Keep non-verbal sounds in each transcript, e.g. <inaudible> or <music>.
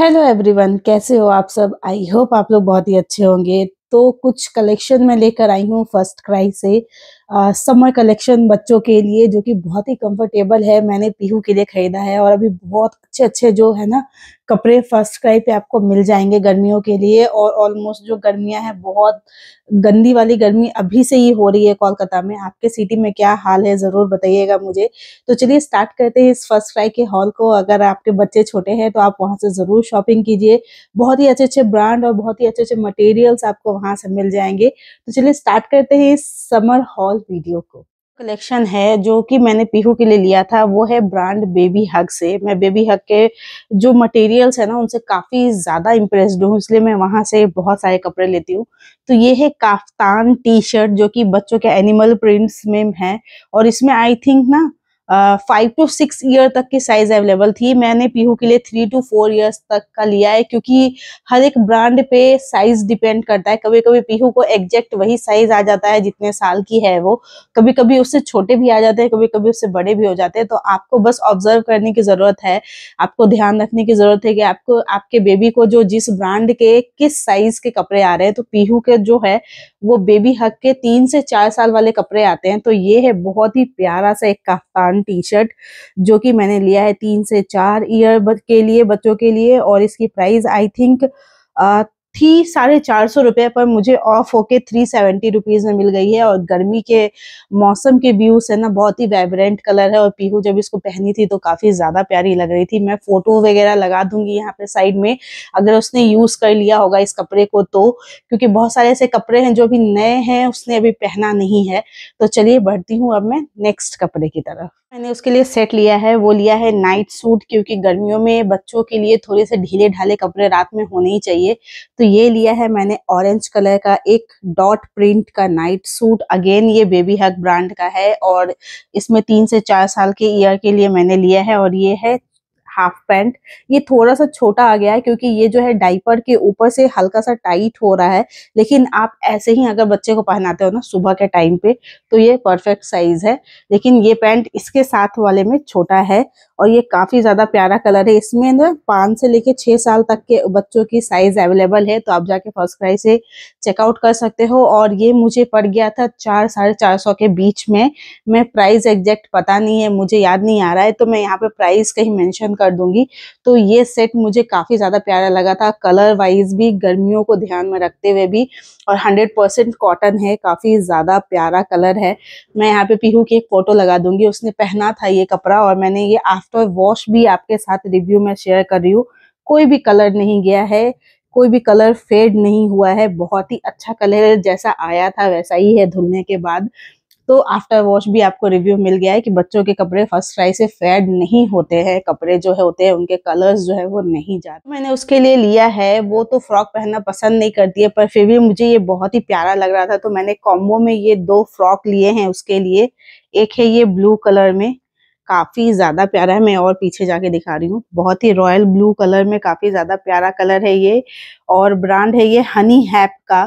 hello everyone कैसे हो आप सब आई होप आप लोग बहुत ही अच्छे होंगे तो कुछ कलेक्शन मैं लेकर आई हूँ फर्स्ट क्राई से समर कलेक्शन बच्चों के लिए जो कि बहुत ही कंफर्टेबल है मैंने पीहू के लिए ख़रीदा है और अभी बहुत अच्छे अच्छे जो है ना कपड़े फर्स्ट क्राई पे आपको मिल जाएंगे गर्मियों के लिए और ऑलमोस्ट जो गर्मियां हैं बहुत गंदी वाली गर्मी अभी से ही हो रही है कोलकाता में आपके सिटी में क्या हाल है ज़रूर बताइएगा मुझे तो चलिए स्टार्ट करते हैं इस फर्स्ट क्राई के हॉल को अगर आपके बच्चे छोटे हैं तो आप वहाँ से ज़रूर शॉपिंग कीजिए बहुत ही अच्छे अच्छे ब्रांड और बहुत ही अच्छे अच्छे मटेरियल्स आपको वहाँ से मिल जाएंगे तो चलिए स्टार्ट करते हैं इस समर हॉल उस वीडियो को कलेक्शन है जो कि मैंने पीहू के लिए लिया था वो है ब्रांड बेबी हग से मैं बेबी हग के जो मटेरियल्स है ना उनसे काफ़ी ज़्यादा इम्प्रेस्ड हूँ इसलिए मैं वहां से बहुत सारे कपड़े लेती हूँ तो ये है काफ्तान टी शर्ट जो कि बच्चों के एनिमल प्रिंट्स में है और इसमें आई थिंक ना फाइव टू सिक्स ईयर तक की साइज अवेलेबल थी मैंने पीहू के लिए थ्री टू फोर ईयर्स तक का लिया है क्योंकि हर एक ब्रांड पे साइज डिपेंड करता है कभी कभी पीहू को एग्जैक्ट वही साइज आ जाता है जितने साल की है वो कभी कभी उससे छोटे भी आ जाते हैं कभी कभी उससे बड़े भी हो जाते हैं तो आपको बस ऑब्जर्व करने की जरूरत है आपको ध्यान रखने की जरूरत है कि आपको आपके बेबी को जो जिस ब्रांड के किस साइज के कपड़े आ रहे हैं तो पीहू के जो है वो बेबी हक के तीन से चार साल वाले कपड़े आते हैं तो ये है बहुत ही प्यारा सा एक काफ्तान टी शर्ट जो कि मैंने लिया है तीन से चार ईयर के लिए बच्चों के लिए और इसकी प्राइस आई थिंक थी साढ़े चार सौ रुपये पर मुझे ऑफ होके थ्री सेवेंटी रुपीज़ में मिल गई है और गर्मी के मौसम के व्यू से ना बहुत ही वाइब्रेंट कलर है और पीहू जब इसको पहनी थी तो काफ़ी ज़्यादा प्यारी लग रही थी मैं फ़ोटो वगैरह लगा दूंगी यहाँ पे साइड में अगर उसने यूज़ कर लिया होगा इस कपड़े को तो क्योंकि बहुत सारे ऐसे कपड़े हैं जो अभी नए हैं उसने अभी पहना नहीं है तो चलिए बढ़ती हूँ अब मैं नेक्स्ट कपड़े की तरफ मैंने उसके लिए सेट लिया है वो लिया है नाइट सूट क्योंकि गर्मियों में बच्चों के लिए थोड़े से ढीले ढाले कपड़े रात में होने ही चाहिए तो ये लिया है मैंने ऑरेंज कलर का एक डॉट प्रिंट का नाइट सूट अगेन ये बेबी हक ब्रांड का है और इसमें तीन से चार साल के ईयर के लिए मैंने लिया है और ये है हाफ पैंट ये थोड़ा सा छोटा आ गया है क्योंकि ये जो है डाइपर के ऊपर से हल्का सा टाइट हो रहा है लेकिन आप ऐसे ही अगर बच्चे को पहनाते हो ना सुबह के टाइम पे तो ये परफेक्ट साइज है लेकिन ये पैंट इसके साथ वाले में छोटा है और ये काफी ज्यादा प्यारा कलर है इसमें ना पाँच से लेके छह साल तक के बच्चों की साइज अवेलेबल है तो आप जाके फर्स्ट क्राई से चेकआउट कर सकते हो और ये मुझे पड़ गया था चार साढ़े चार सौ के बीच में मैं प्राइस एग्जैक्ट पता नहीं है मुझे याद नहीं आ रहा है तो मैं यहाँ पे प्राइस कहीं मैंशन कर दूंगी तो ये सेट मुझे काफी ज्यादा प्यारा लगा था कलर वाइज भी गर्मियों को ध्यान में रखते हुए भी और हंड्रेड परसेंट कॉटन है काफी ज्यादा प्यारा कलर है मैं यहाँ पे पीहू की एक फोटो लगा दूंगी उसने पहना था ये कपड़ा और मैंने ये टॉय वॉश भी आपके साथ रिव्यू में शेयर कर रही हूँ कोई भी कलर नहीं गया है कोई भी कलर फेड नहीं हुआ है बहुत ही अच्छा कलर है जैसा आया था वैसा ही है धुलने के बाद तो आफ्टर वॉश भी आपको रिव्यू मिल गया है कि बच्चों के कपड़े फर्स्ट ट्राई से फेड नहीं होते हैं कपड़े जो है होते हैं उनके कलर्स जो है वो नहीं जाते मैंने उसके लिए लिया है वो तो फ्रॉक पहनना पसंद नहीं करती है पर फिर भी मुझे ये बहुत ही प्यारा लग रहा था तो मैंने कॉम्बो में ये दो फ्रॉक लिए हैं उसके लिए एक है ये ब्लू कलर में काफी ज्यादा प्यारा है मैं और पीछे जाके दिखा रही हूँ बहुत ही रॉयल ब्लू कलर में काफी ज्यादा प्यारा कलर है ये और ब्रांड है ये हनी हैप का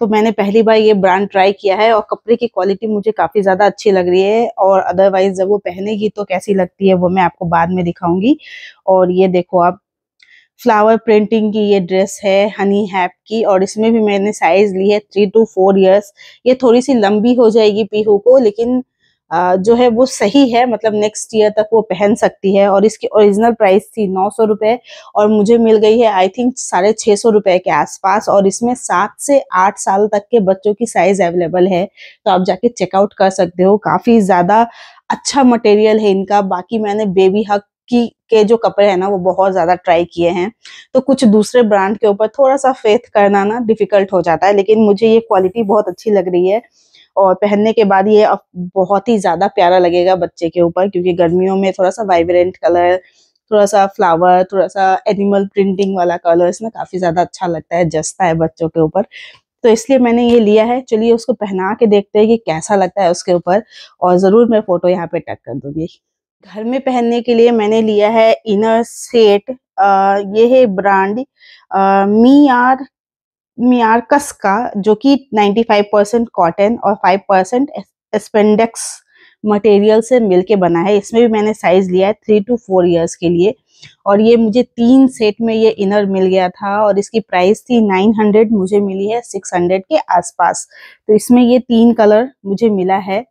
तो मैंने पहली बार ये ब्रांड ट्राई किया है और कपड़े की क्वालिटी मुझे काफी ज्यादा अच्छी लग रही है और अदरवाइज जब वो पहनेगी तो कैसी लगती है वो मैं आपको बाद में दिखाऊंगी और ये देखो आप फ्लावर प्रिंटिंग की ये ड्रेस है हनी हैप की और इसमें भी मैंने साइज ली है थ्री टू फोर इयर्स ये थोड़ी सी लंबी हो जाएगी पीहू को लेकिन जो है वो सही है मतलब नेक्स्ट ईयर तक वो पहन सकती है और इसकी ओरिजिनल प्राइस थी नौ सौ रुपये और मुझे मिल गई है आई थिंक साढ़े छः सौ रुपये के आसपास और इसमें सात से आठ साल तक के बच्चों की साइज़ अवेलेबल है तो आप जाके चेकआउट कर सकते हो काफ़ी ज़्यादा अच्छा मटेरियल है इनका बाकी मैंने बेबी हक की के जो कपड़े हैं ना वो बहुत ज़्यादा ट्राई किए हैं तो कुछ दूसरे ब्रांड के ऊपर थोड़ा सा फेथ करना ना डिफिकल्ट हो जाता है लेकिन मुझे ये क्वालिटी बहुत अच्छी लग रही है और पहनने के बाद ये बहुत ही ज्यादा प्यारा लगेगा बच्चे के ऊपर क्योंकि गर्मियों में थोड़ा सा वाइब्रेंट कलर थोड़ा सा फ्लावर थोड़ा सा एनिमल प्रिंटिंग वाला कलर इसमें काफी ज्यादा अच्छा लगता है जसता है बच्चों के ऊपर तो इसलिए मैंने ये लिया है चलिए उसको पहना के देखते हैं कि कैसा लगता है उसके ऊपर और ज़रूर मैं फ़ोटो यहाँ पे टक कर दूंगी घर में पहनने के लिए मैंने लिया है इनर सेट आ, ये है ब्रांड मी आर मियारकस का जो कि 95 परसेंट कॉटन और 5 परसेंट एस्पेंडेक्स मटेरियल से मिलके बना है इसमें भी मैंने साइज लिया है थ्री टू फोर इयर्स के लिए और ये मुझे तीन सेट में ये इनर मिल गया था और इसकी प्राइस थी नाइन हंड्रेड मुझे मिली है सिक्स हंड्रेड के आसपास तो इसमें ये तीन कलर मुझे मिला है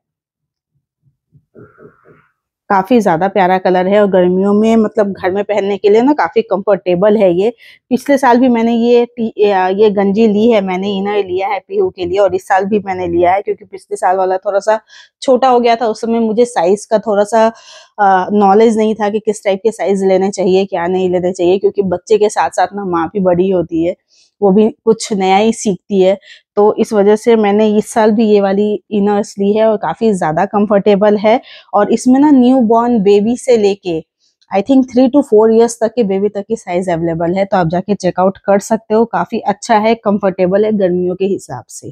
काफ़ी ज़्यादा प्यारा कलर है और गर्मियों में मतलब घर में पहनने के लिए ना काफ़ी कंफर्टेबल है ये पिछले साल भी मैंने ये ये गंजी ली है मैंने इनर लिया है पीहू के लिए और इस साल भी मैंने लिया है क्योंकि पिछले साल वाला थोड़ा सा छोटा हो गया था उस समय मुझे साइज़ का थोड़ा सा नॉलेज नहीं था कि किस टाइप के साइज़ लेने चाहिए क्या नहीं लेने चाहिए क्योंकि बच्चे के साथ साथ ना माँ भी बड़ी होती है वो भी कुछ नया ही सीखती है तो इस वजह से मैंने इस साल भी ये वाली इनर्स ली है और काफ़ी ज़्यादा कंफर्टेबल है और इसमें ना न्यू बॉर्न बेबी से लेके I think three to four years तक के बेबी तक की साइज अवेलेबल है तो आप जाके चेकआउट कर सकते हो काफ़ी अच्छा है कंफर्टेबल है गर्मियों के हिसाब से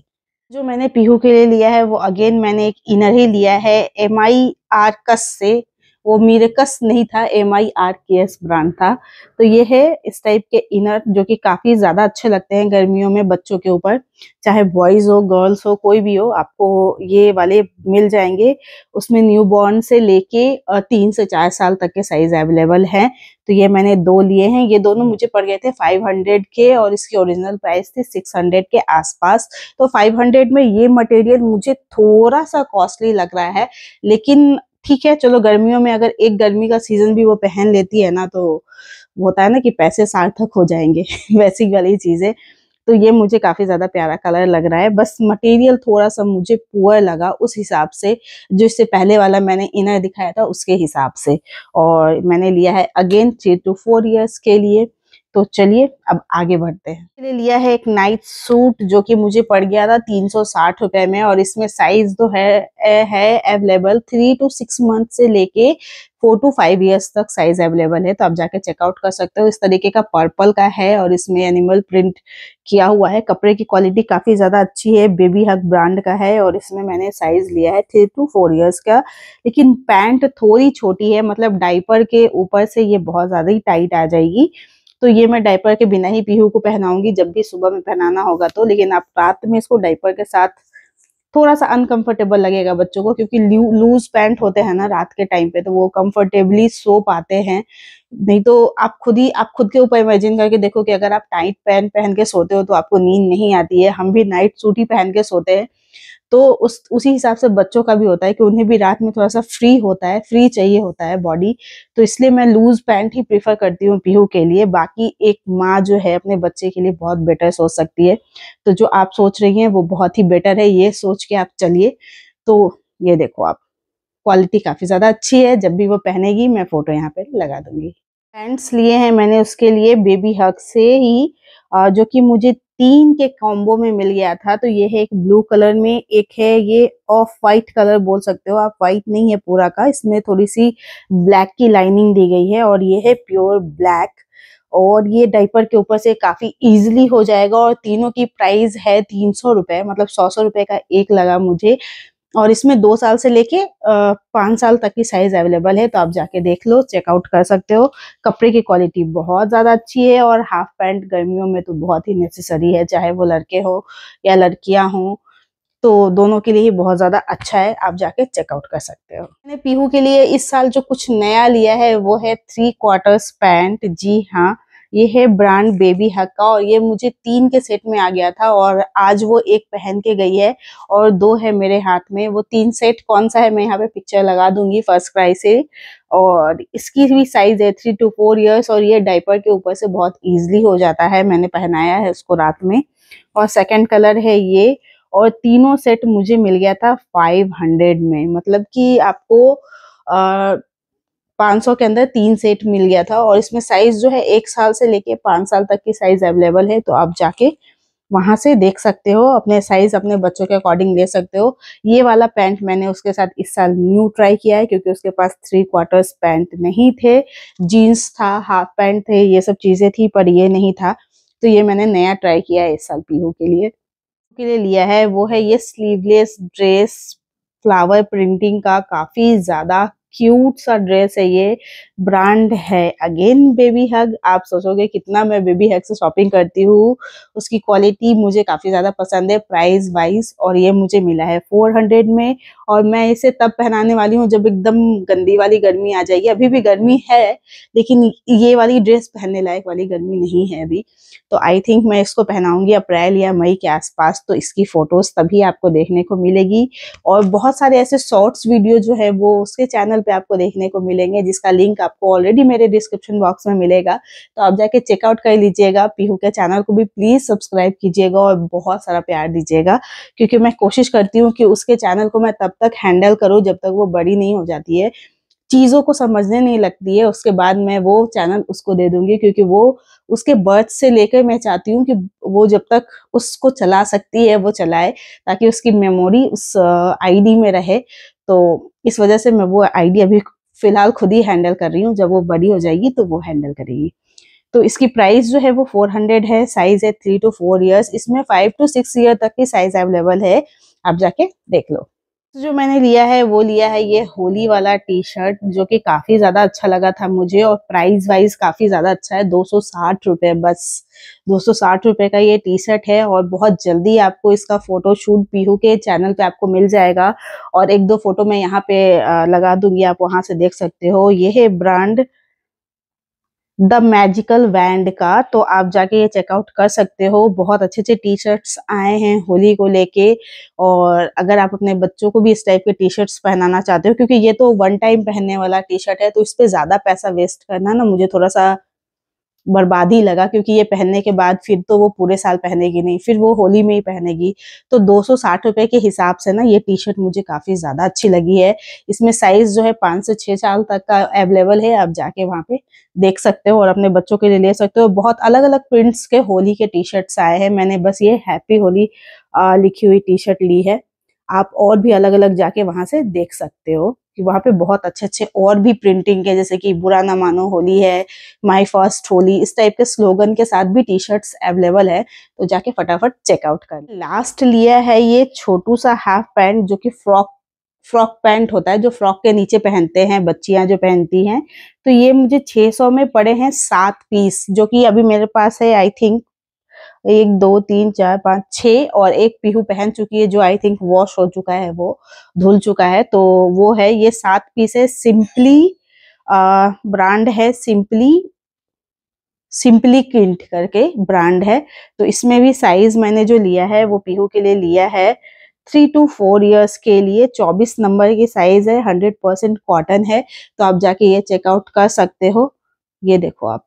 जो मैंने पीहू के लिए लिया है वो अगेन मैंने एक इनर ही लिया है एम आई आर कस से वो मीरेकस नहीं था M I R K S brand था तो ये है इस टाइप के इनर जो कि काफ़ी ज़्यादा अच्छे लगते हैं गर्मियों में बच्चों के ऊपर चाहे बॉयज़ हो गर्ल्स हो कोई भी हो आपको ये वाले मिल जाएंगे उसमें न्यू बॉर्न से लेके तीन से चार साल तक के साइज़ अवेलेबल हैं तो ये मैंने दो लिए हैं ये दोनों मुझे पड़ गए थे 500 के और इसकी ओरिजिनल प्राइस थी 600 के आसपास तो 500 में ये मटेरियल मुझे थोड़ा सा कॉस्टली लग रहा है लेकिन ठीक है चलो गर्मियों में अगर एक गर्मी का सीजन भी वो पहन लेती है ना तो होता है ना कि पैसे सार्थक हो जाएंगे <laughs> वैसी वाली चीज़ें तो ये मुझे काफ़ी ज़्यादा प्यारा कलर लग रहा है बस मटेरियल थोड़ा सा मुझे पुअर लगा उस हिसाब से जो इससे पहले वाला मैंने इनर दिखाया था उसके हिसाब से और मैंने लिया है again three to four years के लिए तो चलिए अब आगे बढ़ते हैं मैंने लिया है एक नाइट सूट जो कि मुझे पड़ गया था तीन सौ साठ रुपए में और इसमें साइज तो है है available three to six month से लेके फोर टू फाइव इयर्स तक साइज अवेलेबल है तो आप जाके चेकआउट कर सकते हो इस तरीके का पर्पल का है और इसमें एनिमल प्रिंट किया हुआ है कपड़े की क्वालिटी काफी ज्यादा अच्छी है बेबी हक ब्रांड का है और इसमें मैंने साइज लिया है थ्री टू फोर इयर्स का लेकिन पैंट थोड़ी छोटी है मतलब डाइपर के ऊपर से ये बहुत ज्यादा ही टाइट आ जाएगी तो ये मैं डाइपर के बिना ही पीहू को पहनाऊंगी जब भी सुबह में पहनाना होगा तो लेकिन आप रात में इसको डाइपर के साथ थोड़ा सा अनकंफर्टेबल लगेगा बच्चों को क्योंकि लूज पैंट होते हैं ना रात के टाइम पे तो वो कंफर्टेबली सो पाते हैं नहीं तो आप खुद ही आप खुद के ऊपर इमेजिन करके देखो कि अगर आप टाइट पैंट पहन के सोते हो तो आपको नींद नहीं आती है हम भी नाइट सूट ही पहन के सोते हैं तो उस उसी हिसाब से बच्चों का भी होता है कि उन्हें भी रात में थोड़ा सा फ्री होता है फ्री चाहिए होता है बॉडी तो इसलिए मैं लूज पैंट ही प्रीफर करती हूँ पीहू के लिए बाकी एक माँ जो है अपने बच्चे के लिए बहुत बेटर सोच सकती है तो जो आप सोच रही हैं वो बहुत ही बेटर है ये सोच के आप चलिए तो ये देखो आप क्वालिटी काफ़ी ज़्यादा अच्छी है जब भी वो पहनेगी मैं फ़ोटो यहाँ पे लगा दूंगी पैंट्स लिए हैं मैंने उसके लिए बेबी हक से ही जो कि मुझे तीन के कॉम्बो में मिल गया था तो ये है एक ब्लू कलर में एक है ये ऑफ वाइट कलर बोल सकते हो आप वाइट नहीं है पूरा का इसमें थोड़ी सी ब्लैक की लाइनिंग दी गई है और ये है प्योर ब्लैक और ये डाइपर के ऊपर से काफी इजीली हो जाएगा और तीनों की प्राइस है तीन सौ रुपए मतलब सौ सौ रुपए का एक लगा मुझे और इसमें दो साल से लेके पांच साल तक की साइज अवेलेबल है तो आप जाके देख लो चेकआउट कर सकते हो कपड़े की क्वालिटी बहुत ज़्यादा अच्छी है और हाफ पैंट गर्मियों में तो बहुत ही नेसेसरी है चाहे वो लड़के हो या लड़कियां हों तो दोनों के लिए ही बहुत ज़्यादा अच्छा है आप जाके चेकआउट कर सकते हो मैंने पीहू के लिए इस साल जो कुछ नया लिया है वो है थ्री क्वार्टर्स पैंट जी हाँ ये है ब्रांड बेबी हक का और ये मुझे तीन के सेट में आ गया था और आज वो एक पहन के गई है और दो है मेरे हाथ में वो तीन सेट कौन सा है मैं यहाँ पे पिक्चर लगा दूंगी फर्स्ट क्राई से और इसकी भी साइज है थ्री टू फोर ईयर्स और ये डाइपर के ऊपर से बहुत ईजली हो जाता है मैंने पहनाया है उसको रात में और सेकेंड कलर है ये और तीनों सेट मुझे मिल गया था फाइव हंड्रेड में मतलब कि आपको 500 के अंदर तीन सेट मिल गया था और इसमें साइज जो है एक साल से लेके पाँच साल तक की साइज अवेलेबल है तो आप जाके वहाँ से देख सकते हो अपने साइज अपने बच्चों के अकॉर्डिंग ले सकते हो ये वाला पैंट मैंने उसके साथ इस साल न्यू ट्राई किया है क्योंकि उसके पास थ्री क्वार्टर्स पैंट नहीं थे जीन्स था हाफ पैंट थे ये सब चीज़ें थी पर ये नहीं था तो ये मैंने नया ट्राई किया है इस साल पीहू के लिए के लिए लिया है वो है ये स्लीवलेस ड्रेस फ्लावर प्रिंटिंग का काफ़ी ज़्यादा क्यूट सा ड्रेस है ये ब्रांड है अगेन बेबी हग आप सोचोगे कितना मैं बेबी हग से शॉपिंग करती हूँ उसकी क्वालिटी मुझे काफ़ी ज़्यादा पसंद है प्राइस वाइज और ये मुझे मिला है फोर हंड्रेड में और मैं इसे तब पहनाने वाली हूँ जब एकदम गंदी वाली गर्मी आ जाएगी अभी भी गर्मी है लेकिन ये वाली ड्रेस पहनने लायक वाली गर्मी नहीं है अभी तो आई थिंक मैं इसको पहनाऊंगी अप्रैल या मई के आसपास तो इसकी फ़ोटोज़ तभी आपको देखने को मिलेगी और बहुत सारे ऐसे शॉर्ट्स वीडियो जो है वो उसके चैनल पे आपको देखने को मिलेंगे जिसका लिंक आपको ऑलरेडी मेरे डिस्क्रिप्शन बॉक्स में मिलेगा तो आप जाके चेकआउट कर लीजिएगा पीहू के चैनल को भी प्लीज सब्सक्राइब कीजिएगा और बहुत सारा प्यार दीजिएगा क्योंकि मैं कोशिश करती हूँ कि उसके चैनल को मैं तब तक हैंडल करूँ जब तक वो बड़ी नहीं हो जाती है चीज़ों को समझने नहीं लगती है उसके बाद मैं वो चैनल उसको दे दूंगी क्योंकि वो उसके बर्थ से लेकर मैं चाहती हूँ कि वो जब तक उसको चला सकती है वो चलाए ताकि उसकी मेमोरी उस आईडी में रहे तो इस वजह से मैं वो आइडिया भी फिलहाल खुद ही हैंडल कर रही हूँ जब वो बड़ी हो जाएगी तो वो हैंडल करेगी तो इसकी प्राइस जो है वो 400 है साइज है थ्री टू फोर इयर्स इसमें फाइव टू सिक्स ईयर तक की साइज अवेलेबल है आप जाके देख लो तो जो मैंने लिया है वो लिया है ये होली वाला टी शर्ट जो कि काफी ज्यादा अच्छा लगा था मुझे और प्राइस वाइज काफी ज्यादा अच्छा है दो सौ साठ रुपए बस दो सौ साठ रुपए का ये टी शर्ट है और बहुत जल्दी आपको इसका फोटो शूट पीहू के चैनल पे आपको मिल जाएगा और एक दो फोटो मैं यहाँ पे लगा दूंगी आप वहां से देख सकते हो ये है ब्रांड द मैजिकल वैंड का तो आप जाके ये चेकआउट कर सकते हो बहुत अच्छे अच्छे टी शर्ट्स आए हैं होली को लेके और अगर आप अपने बच्चों को भी इस टाइप के टी शर्ट्स पहनाना चाहते हो क्योंकि ये तो वन टाइम पहनने वाला टी शर्ट है तो इस पर ज़्यादा पैसा वेस्ट करना ना मुझे थोड़ा सा बर्बादी लगा क्योंकि ये पहनने के बाद फिर तो वो पूरे साल पहनेगी नहीं फिर वो होली में ही पहनेगी तो दो सौ रुपए के हिसाब से ना ये टी शर्ट मुझे काफ़ी ज़्यादा अच्छी लगी है इसमें साइज़ जो है पाँच से छः साल तक का अवेलेबल है आप जाके वहाँ पे देख सकते हो और अपने बच्चों के लिए ले सकते हो बहुत अलग अलग प्रिंट्स के होली के टी शर्ट्स आए हैं मैंने बस ये हैप्पी होली लिखी हुई टी शर्ट ली है आप और भी अलग अलग जाके वहाँ से देख सकते हो कि वहाँ पे बहुत अच्छे अच्छे और भी प्रिंटिंग के जैसे कि बुरा ना मानो होली है माई फर्स्ट होली इस टाइप के स्लोगन के साथ भी टी शर्ट्स अवेलेबल है तो जाके फटाफट चेकआउट कर लास्ट लिया है ये छोटू सा हाफ पैंट जो कि फ्रॉक फ्रॉक पैंट होता है जो फ्रॉक के नीचे पहनते हैं बच्चियां जो पहनती हैं तो ये मुझे 600 में पड़े हैं सात पीस जो कि अभी मेरे पास है आई थिंक एक दो तीन चार पाँच छः और एक पीहू पहन चुकी है जो आई थिंक वॉश हो चुका है वो धुल चुका है तो वो है ये सात पीस है सिंपली ब्रांड है सिंपली सिंपली किल्ट करके ब्रांड है तो इसमें भी साइज मैंने जो लिया है वो पीहू के लिए लिया है थ्री टू फोर इयर्स के लिए चौबीस नंबर की साइज है हंड्रेड परसेंट कॉटन है तो आप जाके ये चेकआउट कर सकते हो ये देखो आप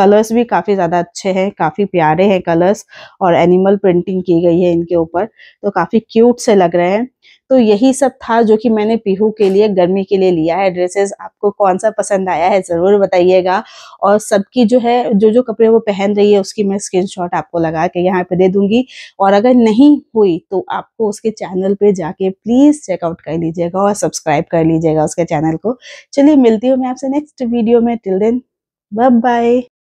कलर्स भी काफ़ी ज़्यादा अच्छे हैं काफ़ी प्यारे हैं कलर्स और एनिमल प्रिंटिंग की गई है इनके ऊपर तो काफ़ी क्यूट से लग रहे हैं तो यही सब था जो कि मैंने पीहू के लिए गर्मी के लिए लिया है ड्रेसेस आपको कौन सा पसंद आया है ज़रूर बताइएगा और सबकी जो है जो जो कपड़े वो पहन रही है उसकी मैं स्क्रीन आपको लगा के यहाँ पे दे दूंगी और अगर नहीं हुई तो आपको उसके चैनल पे जाके प्लीज़ चेकआउट कर लीजिएगा और सब्सक्राइब कर लीजिएगा उसके चैनल को चलिए मिलती हूँ मैं आपसे नेक्स्ट वीडियो में टिल देन बाय